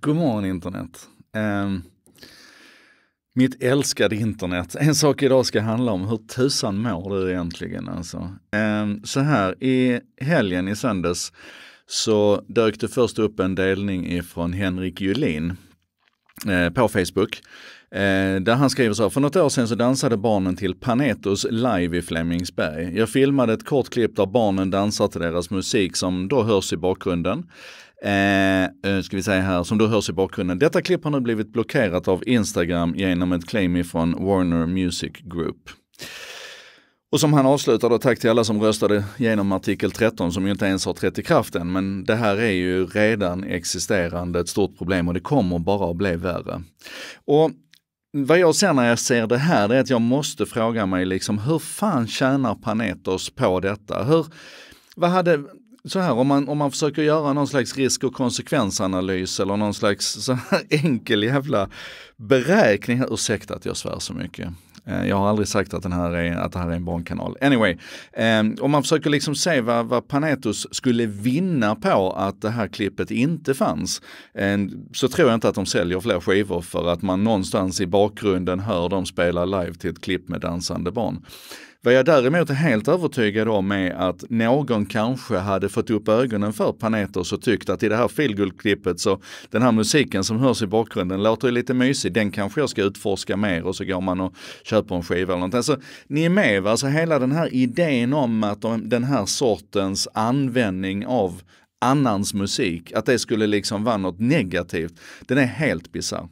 God morgon internet. Eh, mitt älskade internet. En sak idag ska handla om hur tusan mår du egentligen alltså. Eh, så här, i helgen i söndags så dök det först upp en delning ifrån Henrik Julin eh, på Facebook. Eh, där han skriver så här, för något år sedan så dansade barnen till Panetos live i Flemingsberg. Jag filmade ett kort klipp där barnen dansar till deras musik som då hörs i bakgrunden. Eh, eh, ska vi säga här, som du hörs i bakgrunden. Detta klipp har nu blivit blockerat av Instagram genom ett claim ifrån Warner Music Group. Och som han avslutar då, tack till alla som röstade genom artikel 13 som ju inte ens har trätt i kraft än, men det här är ju redan existerande ett stort problem och det kommer bara att bli värre. Och vad jag ser när jag ser det här, det är att jag måste fråga mig liksom hur fan tjänar Panetos på detta? Hur, vad hade, så här, om man, om man försöker göra någon slags risk och konsekvensanalys eller någon slags så här enkel jävla beräkning. Ursäkta att jag svär så mycket. Eh, jag har aldrig sagt att, den här är, att det här är en barnkanal. Anyway, ehm, om man försöker liksom se vad, vad Panetos skulle vinna på att det här klippet inte fanns, ehm, så tror jag inte att de säljer fler skivor för att man någonstans i bakgrunden hör dem spela live till ett klipp med dansande barn. Vad jag däremot är helt övertygad om är att någon kanske hade fått upp ögonen för Panetos och tyckt att i det här feelgood-klippet så den här musiken som hörs i bakgrunden låter ju lite mysig, den kanske jag ska utforska mer och så går man och köper en skiva eller någonting. Alltså, ni är med va? Alltså hela den här idén om att den här sortens användning av annans musik, att det skulle liksom vara något negativt, den är helt bisarr.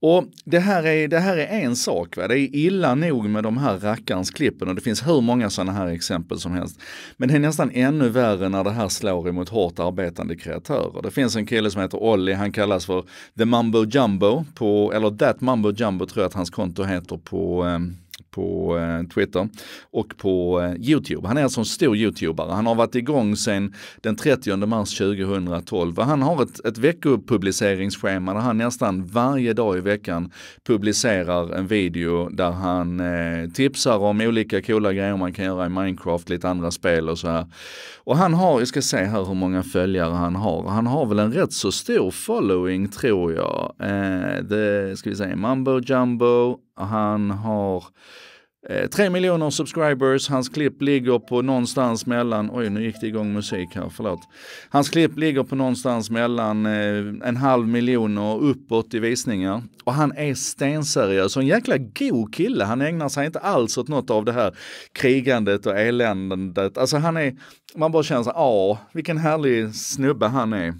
Och det här är, det här är en sak, va? det är illa nog med de här rackarns klippen och det finns hur många sådana här exempel som helst. Men det är nästan ännu värre när det här slår emot hårt arbetande kreatörer. Det finns en kille som heter Olli, han kallas för The Mumbo Jumbo, på, eller That Mumbo Jumbo tror jag att hans konto heter på eh, på eh, Twitter och på eh, YouTube. Han är alltså en stor YouTubare. Han har varit igång sedan den 30 mars 2012 han har ett, ett veckopubliceringsschema där han nästan varje dag i veckan publicerar en video där han eh, tipsar om olika coola grejer man kan göra i Minecraft, lite andra spel och så här. Och han har, jag ska se här hur många följare han har. Han har väl en rätt så stor following tror jag. Eh, det ska vi säga, Mambo Jumbo han har eh, tre miljoner subscribers, hans klipp ligger på någonstans mellan, oj nu gick det igång musik här, förlåt. Hans klipp ligger på någonstans mellan eh, en halv miljon och uppåt i visningar. Och han är stenseriös och en jäkla go kille. Han ägnar sig inte alls åt något av det här krigandet och eländet. Alltså han är, man bara känner sig, ja, vilken härlig snubbe han är.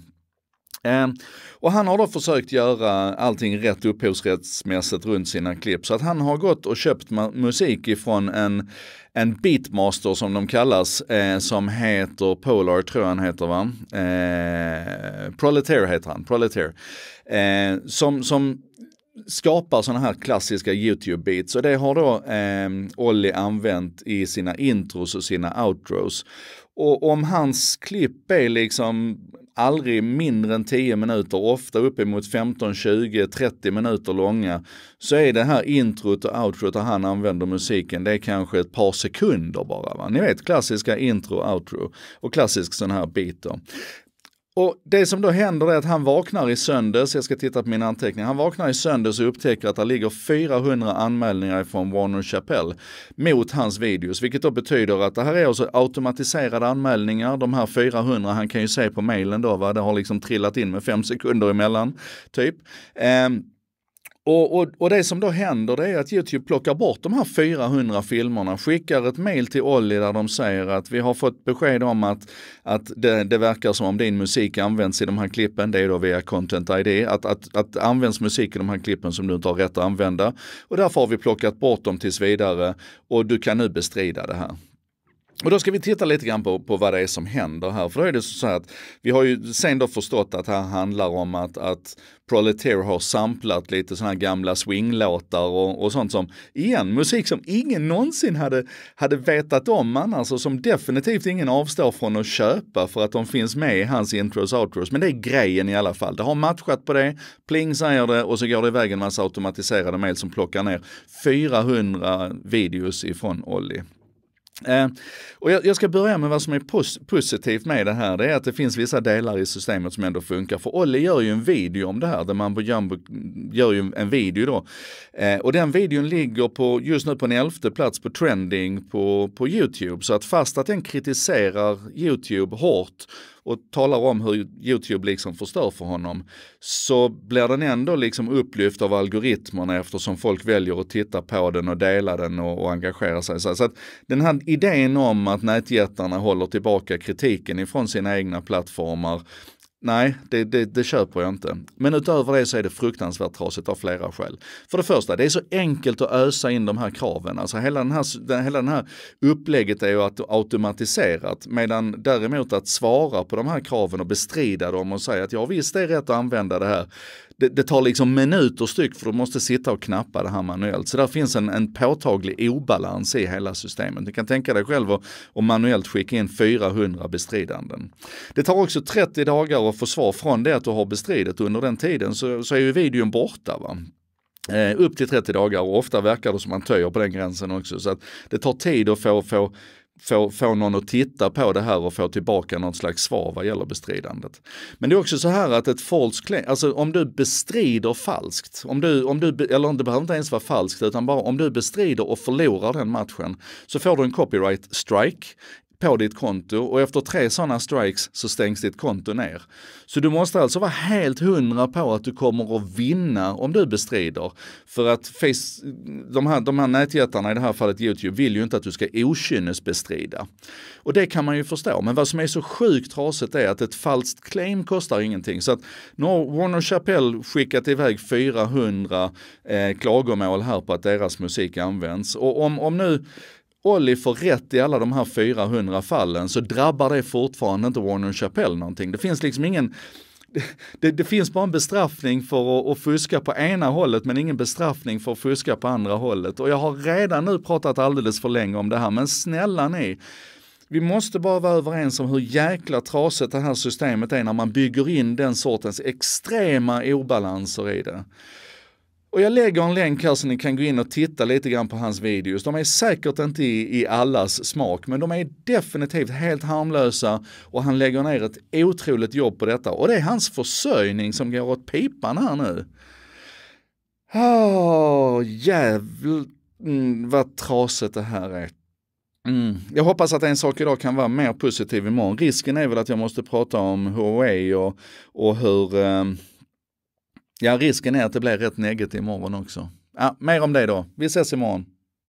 Ehm, och han har då försökt göra allting rätt upphovsrättsmässigt runt sina klipp. Så att han har gått och köpt musik ifrån en, en beatmaster som de kallas, eh, som heter Polar, tror jag han heter va? Eh, Proletair heter han, Proletair. Eh, som, som skapar sådana här klassiska YouTube-beats och det har då eh, Olli använt i sina intros och sina outros. Och om hans klipp är liksom aldrig mindre än 10 minuter, ofta uppemot 15, 20, 30 minuter långa, så är det här introt och outrot där han använder musiken, det är kanske ett par sekunder bara. Va? Ni vet klassiska intro, outro och klassisk sån här beat. Då. Och det som då händer är att han vaknar i söndags, jag ska titta på mina anteckningar, han vaknar i söndags och upptäcker att det ligger 400 anmälningar från Warner Chappell mot hans videos, vilket då betyder att det här är alltså automatiserade anmälningar, de här 400, han kan ju se på mailen då, va? det har liksom trillat in med fem sekunder emellan, typ. Um, och, och, och, det som då händer det är att Youtube plockar bort de här 400 filmerna, skickar ett mail till Olli där de säger att vi har fått besked om att, att det, det verkar som om din musik används i de här klippen, det är då via Content ID, att, att, att används musik i de här klippen som du inte har rätt att använda. Och därför har vi plockat bort dem tills vidare och du kan nu bestrida det här. Och då ska vi titta lite grann på, på vad det är som händer här. För då är det så att vi har ju sen då förstått att det här handlar om att, att Proletaire har samplat lite sådana här gamla swinglåtar och, och sånt som, igen, musik som ingen någonsin hade, hade vetat om annars och som definitivt ingen avstår från att köpa för att de finns med i hans intros och outros. Men det är grejen i alla fall. Det har matchat på det, pling säger det och så går det iväg en massa automatiserade mejl som plockar ner 400 videos ifrån Olli. Eh, och jag, ska börja med vad som är positivt med det här. Det är att det finns vissa delar i systemet som ändå funkar. För Olli gör ju en video om det här, där Mambo Jumbo gör ju en video då. Eh, och den videon ligger på, just nu på en elfte plats på trending på, på YouTube. Så att fast att den kritiserar YouTube hårt och talar om hur YouTube liksom förstör för honom så blir den ändå liksom upplyft av algoritmerna eftersom folk väljer att titta på den och dela den och, och engagera sig. Så att den här idén om att nätjättarna håller tillbaka kritiken ifrån sina egna plattformar Nej, det, det, det köper jag inte. Men utöver det så är det fruktansvärt trasigt av flera skäl. För det första, det är så enkelt att ösa in de här kraven. Alltså hela den här, den, hela den här upplägget är ju att automatiserat, medan däremot att svara på de här kraven och bestrida dem och säga att ja visst det är rätt att använda det här det, det tar liksom minuter styck för du måste sitta och knappa det här manuellt. Så där finns en, en påtaglig obalans i hela systemet. Du kan tänka dig själv att manuellt skicka in 400 bestridanden. Det tar också 30 dagar att få svar från det att du har bestridit. Under den tiden så, så är ju videon borta. Va? Eh, upp till 30 dagar och ofta verkar det som att man töjer på den gränsen också. Så att det tar tid att få, få få, få någon att titta på det här och få tillbaka någon slags svar vad gäller bestridandet. Men det är också så här att ett false claim, alltså om du bestrider falskt, om du, om du, eller det behöver inte ens vara falskt, utan bara om du bestrider och förlorar den matchen så får du en copyright strike på ditt konto och efter tre sådana strikes så stängs ditt konto ner. Så du måste alltså vara helt hundra på att du kommer att vinna om du bestrider. För att face, de, här, de här nätjättarna, i det här fallet YouTube, vill ju inte att du ska okynnesbestrida. Och det kan man ju förstå, men vad som är så sjukt trasigt är att ett falskt claim kostar ingenting. Så att nu har Warner Chappell skickat iväg 400 eh, klagomål här på att deras musik används. Och om, om nu Olli får rätt i alla de här 400 fallen så drabbar det fortfarande inte Warner Chappell någonting. Det finns liksom ingen det, det, finns bara en bestraffning för att, att fuska på ena hållet men ingen bestraffning för att fuska på andra hållet. Och jag har redan nu pratat alldeles för länge om det här, men snälla ni, vi måste bara vara överens om hur jäkla trasigt det här systemet är när man bygger in den sortens extrema obalanser i det. Och jag lägger en länk här så ni kan gå in och titta lite grann på hans videos. De är säkert inte i, i allas smak, men de är definitivt helt harmlösa och han lägger ner ett otroligt jobb på detta. Och det är hans försörjning som går åt pipan här nu. Åh, oh, jävlar mm, vad trasigt det här är. Mm. Jag hoppas att en sak idag kan vara mer positiv imorgon. Risken är väl att jag måste prata om Huawei och, och hur um, Ja, risken är att det blir rätt negativt imorgon också. Ja, mer om det då. Vi ses imorgon.